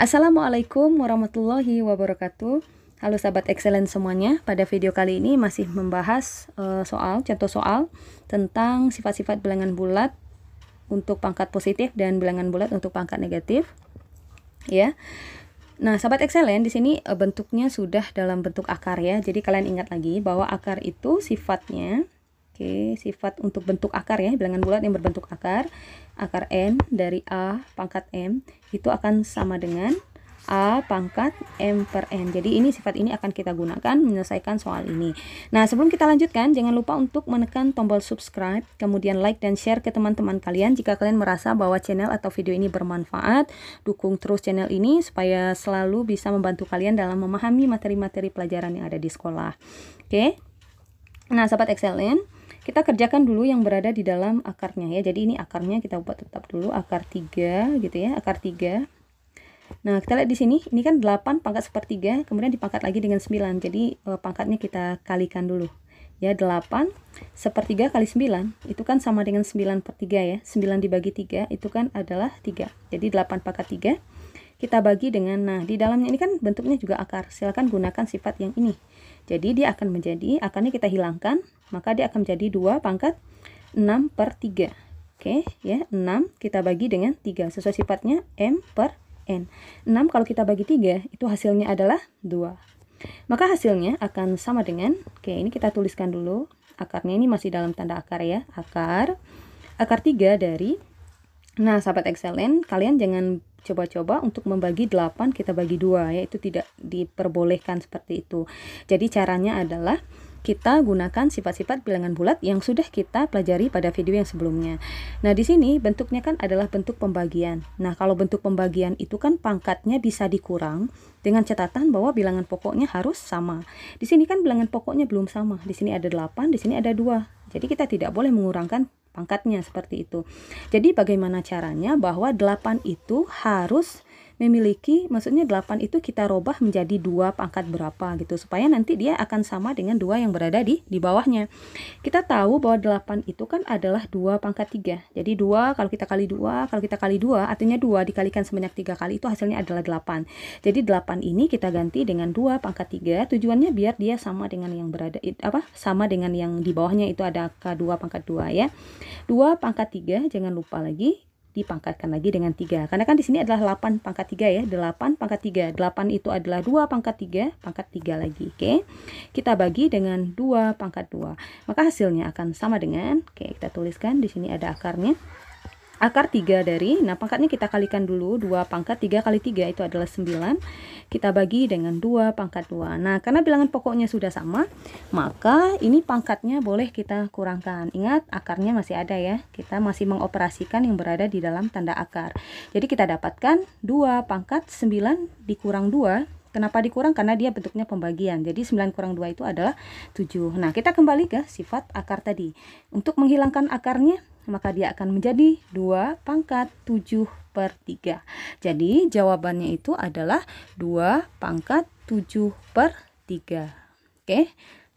Assalamualaikum warahmatullahi wabarakatuh. Halo sahabat excellent semuanya. Pada video kali ini masih membahas uh, soal contoh soal tentang sifat-sifat bilangan bulat untuk pangkat positif dan bilangan bulat untuk pangkat negatif. Ya. Nah, sahabat excellent di sini eh, bentuknya sudah dalam bentuk akar ya. Jadi kalian ingat lagi bahwa akar itu sifatnya Oke, sifat untuk bentuk akar ya, bilangan bulat yang berbentuk akar, akar n dari a pangkat m itu akan sama dengan A pangkat M per N Jadi ini sifat ini akan kita gunakan menyelesaikan soal ini Nah sebelum kita lanjutkan jangan lupa untuk menekan tombol subscribe Kemudian like dan share ke teman-teman kalian Jika kalian merasa bahwa channel atau video ini bermanfaat Dukung terus channel ini supaya selalu bisa membantu kalian dalam memahami materi-materi pelajaran yang ada di sekolah Oke Nah sahabat excellent kita kerjakan dulu yang berada di dalam akarnya ya jadi ini akarnya kita buat tetap dulu akar 3 gitu ya akar 3 nah kita lihat di sini ini kan 8 pangkat sepertiga kemudian dipangkat lagi dengan 9 jadi eh, pangkatnya kita kalikan dulu ya 8 sepertiga kali 9 itu kan sama dengan 9 per 3 ya 9 dibagi 3 itu kan adalah 3 jadi 8 pangkat 3 kita bagi dengan nah di dalamnya ini kan bentuknya juga akar silahkan gunakan sifat yang ini jadi dia akan menjadi akarnya kita hilangkan maka dia akan menjadi 2 pangkat 6 per 3 oke ya 6 kita bagi dengan 3 sesuai sifatnya M per N 6 kalau kita bagi 3 itu hasilnya adalah 2 maka hasilnya akan sama dengan oke ini kita tuliskan dulu akarnya ini masih dalam tanda akar ya akar akar 3 dari Nah, sahabat excellent, kalian jangan coba-coba untuk membagi 8 kita bagi dua ya itu tidak diperbolehkan seperti itu jadi caranya adalah kita gunakan sifat-sifat bilangan bulat yang sudah kita pelajari pada video yang sebelumnya. Nah, di sini bentuknya kan adalah bentuk pembagian. Nah, kalau bentuk pembagian itu kan pangkatnya bisa dikurang dengan catatan bahwa bilangan pokoknya harus sama. Di sini kan bilangan pokoknya belum sama. Di sini ada 8, di sini ada 2. Jadi kita tidak boleh mengurangkan pangkatnya seperti itu. Jadi bagaimana caranya bahwa 8 itu harus memiliki maksudnya 8 itu kita robah menjadi dua pangkat berapa gitu supaya nanti dia akan sama dengan dua yang berada di di bawahnya kita tahu bahwa 8 itu kan adalah dua pangkat tiga. jadi dua kalau kita kali dua kalau kita kali dua artinya dua dikalikan sebanyak tiga kali itu hasilnya adalah 8 jadi 8 ini kita ganti dengan dua pangkat tiga. tujuannya biar dia sama dengan yang berada apa sama dengan yang di bawahnya itu ada K2 pangkat dua ya Dua pangkat tiga, jangan lupa lagi dipangkatkan lagi dengan 3. Karena kan di sini adalah 8 pangkat 3 ya. 8 pangkat 3. 8 itu adalah 2 pangkat 3, pangkat 3 lagi. Oke. Okay? Kita bagi dengan 2 pangkat 2. Maka hasilnya akan sama dengan, oke okay, kita tuliskan di sini ada akarnya akar 3 dari, nah pangkatnya kita kalikan dulu 2 pangkat 3 kali 3 itu adalah 9 kita bagi dengan 2 pangkat 2 nah karena bilangan pokoknya sudah sama maka ini pangkatnya boleh kita kurangkan ingat akarnya masih ada ya kita masih mengoperasikan yang berada di dalam tanda akar jadi kita dapatkan 2 pangkat 9 dikurang 2 Kenapa dikurang? Karena dia bentuknya pembagian. Jadi 9 kurang 2 itu adalah 7. Nah, kita kembali ke sifat akar tadi. Untuk menghilangkan akarnya, maka dia akan menjadi 2 pangkat 7 per 3. Jadi jawabannya itu adalah 2 pangkat 7 per 3. Oke,